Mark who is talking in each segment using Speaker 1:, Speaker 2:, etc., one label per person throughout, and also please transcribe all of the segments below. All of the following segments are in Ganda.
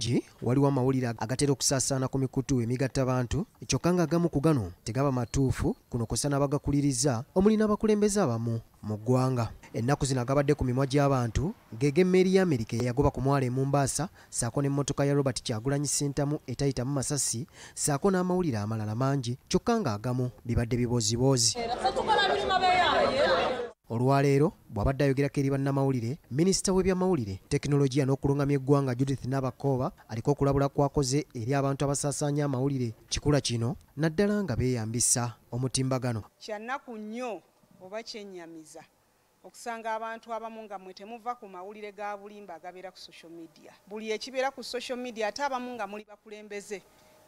Speaker 1: mangi waliwo amawulire agatera okusaasaana ku mikutu emigattabantu kyokka nga agamu ku gano tegaba matuufu kuno kusana bagakuliriza omuli n'abakulembeze abamu mu ggwanga ennaku zino agabadde ku mimwa gy'abantu ng'egemmeeri y'amerika eyagoba ku mwala emumbaasa saako n'emmotoka ya robert kyagulanyi sentamu etayitamu masasi saako n'amawulire amalala mangi kyokka nga agamu bibadde bibooziboozi olwaleero bw'abadde ayogerako eri bannamawulire minisita w'ebyamawulire tekinologiya n'okulungamya eggwanga judith nabakoba aliko okulabula kwakoze eri abantu abasaasaanya amawulire kikula kino naddala nga beeyambisa omutimbagano
Speaker 2: kyannaku nnyo oba kyennyamiza okusanga abantu abamu nga mmwe temuva ku mawulire ga bulimba agabeera ku social media buli ekibeera ku social media ate abamu nga muli bakulembeze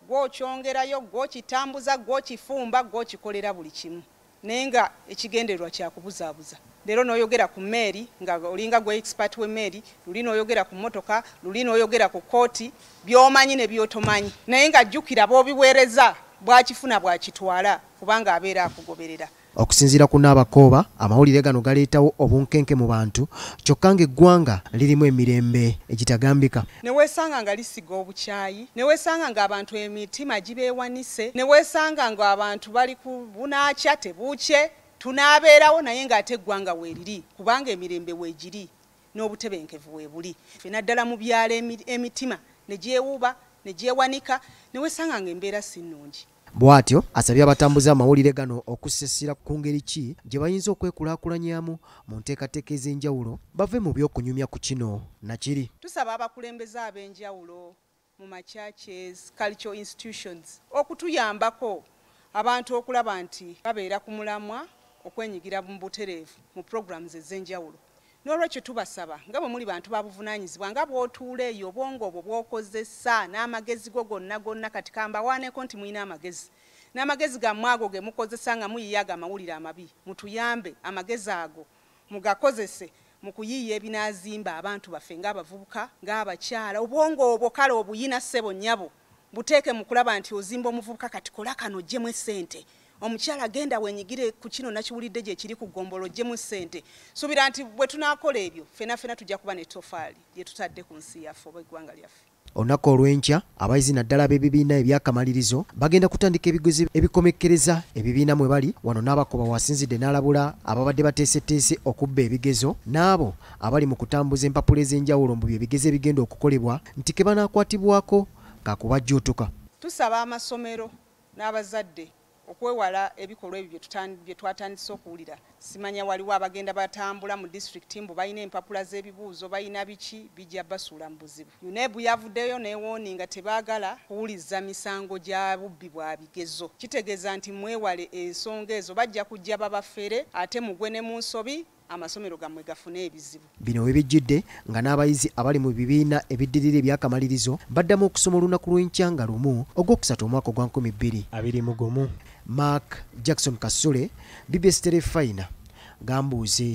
Speaker 2: gw'okyongerayo gw'okitambuza gw'okifumba gw'okikolera buli kimu nenga ekigenderwa kya kubuzaabuza lero noyogera ku meeri nga olinga gwe expert we meeri luli noyogera ku motoka luli noyogera ku kooti byomanyi ne byotomanyi naye nga jjukira boobiweereza bwakifuna bwakitwala kubanga abeera akugoberera
Speaker 1: okusinziira ku naabakooba amawulire gano galeetawo obunkenke mu bantu kyokka ng'eggwanga lirimu emirembe egitagambika
Speaker 2: ne weesanga nga lisiga obukyayi ne weesanga ng'abantu emitima gibeewanise ne weesanga ng'abantu bali ku bunaakya tebuukye tunaabeerawo naye ng'ate eggwanga weeriri kubanga emirembe weegiri n'obutebenkevu weebuli fenaddala mu byala emitima ne gyewuuba ne gyewanika ne weesanga ng'embeera si nnungi
Speaker 1: bw'atyo asabye abatambuze amawulire gano okusesera ku ngeri ki gye bayinza okwekulaakulanyamu mu nteekateeka ez'enjawulo bave mu by'okunyumya ku kino nakiri
Speaker 2: tusaba abakulembeze ab'enjawulo mu machaches cultural institutions okutuyambako abantu okulaba nti babeera ku mulamwa okwenyigira mu butereevu mu programs ez'enjawulo nolwekyo tubasaba nga bwe muli bantu babuvunanyizibwa nga bwotuula eyo obwongo obwo bwokozesa n'amagezi go gonna gonna kati kambawaaneko nti mulina amagezi n'amagezi gammwe ago ge mukozesa nga muyiyaga amawulire amabi mutuyambe amagezi ago mugakozese mu kuyiiya ebinaazimba abantu baffe ng'abavubuka ng'abakyala obwongo obwo kale obuyina ssebonnyabo buteeke mu kulaba nti ozimba omuvubuka kati kola kano ojjemu essente omukyala genda wenyigire ku kino nakiwulidde gye kiri ku ggombolo ogyemu ssente subira nti bwe tunaakola ebyo fena fena tujja kuba netofaali gye tutadde ku nsi yaffe oba eggwanga lyaffe
Speaker 1: olunaku olw'enkya abayizi naddala ab'ebibiina ebyakamalirizo bagenda kutandika ebigezo ebikomekkereza ebibiina mwe bali wano n'abakoba wasinzidde n'alabula ababadde bateeseteese okubba ebigezo n'abo abali mu kutambuza empapula ez'enjawulo mu byo ebigezo ebigenda okukolebwa nti kebanaakwatibwako kakubajjuutuka
Speaker 2: tusaba amasomero n'abazadde okwewala ebikolwa ebyo byetwatandise okuwulira simanya waliwo abagenda batambula mu disitulikiti mbu balina empapula z'ebibuuzo balina biki bijja basuula mu buzibu unebu yavuddeyo newooni nga tebaagala kuwuliza misango gya bubbi bwa bigezo kitegeeza nti mwewale ensonga ezo bajja kujja babafere ate mugwe ne mu nsobi amasomero gamwe gafuna ebizibu
Speaker 1: bino webijjidde nga n'abayizi abali mu bibiina ebiddirira ebyakamalirizo baddamu okusoma olunaku lw'enkya nga lumu ogwokusatu omwaka ogwa 2 mark jackson kasule bibesterefaina gambuuze